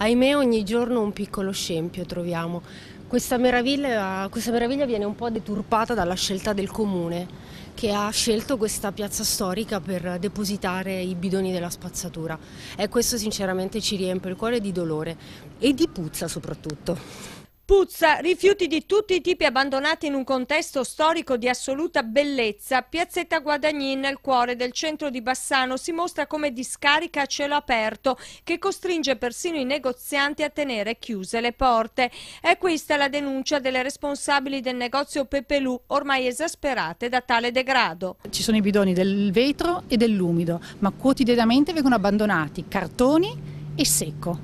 ahimè ogni giorno un piccolo scempio troviamo. Questa meraviglia, questa meraviglia viene un po' deturpata dalla scelta del comune che ha scelto questa piazza storica per depositare i bidoni della spazzatura e questo sinceramente ci riempie il cuore di dolore e di puzza soprattutto. Puzza, rifiuti di tutti i tipi abbandonati in un contesto storico di assoluta bellezza. Piazzetta Guadagnin, nel cuore del centro di Bassano, si mostra come discarica a cielo aperto che costringe persino i negozianti a tenere chiuse le porte. È questa la denuncia delle responsabili del negozio Pepelù, ormai esasperate da tale degrado. Ci sono i bidoni del vetro e dell'umido, ma quotidianamente vengono abbandonati cartoni e secco.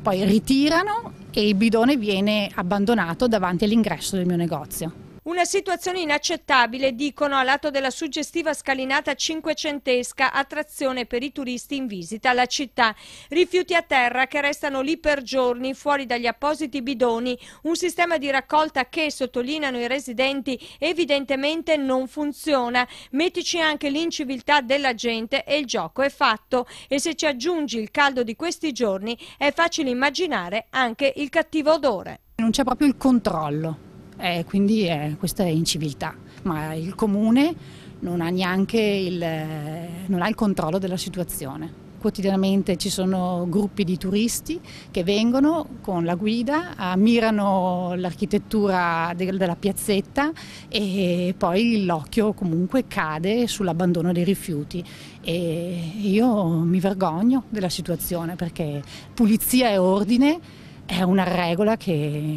Poi ritirano e il bidone viene abbandonato davanti all'ingresso del mio negozio. Una situazione inaccettabile, dicono, a lato della suggestiva scalinata cinquecentesca attrazione per i turisti in visita alla città. Rifiuti a terra che restano lì per giorni fuori dagli appositi bidoni, un sistema di raccolta che, sottolineano i residenti, evidentemente non funziona. Mettici anche l'inciviltà della gente e il gioco è fatto. E se ci aggiungi il caldo di questi giorni, è facile immaginare anche il cattivo odore. Non c'è proprio il controllo. Eh, quindi eh, questa è inciviltà, ma il comune non ha neanche il, eh, non ha il controllo della situazione quotidianamente ci sono gruppi di turisti che vengono con la guida, eh, ammirano l'architettura della piazzetta e poi l'occhio comunque cade sull'abbandono dei rifiuti e io mi vergogno della situazione perché pulizia e ordine è una regola che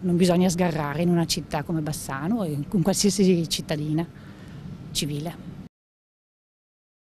non bisogna sgarrare in una città come Bassano e in qualsiasi cittadina civile.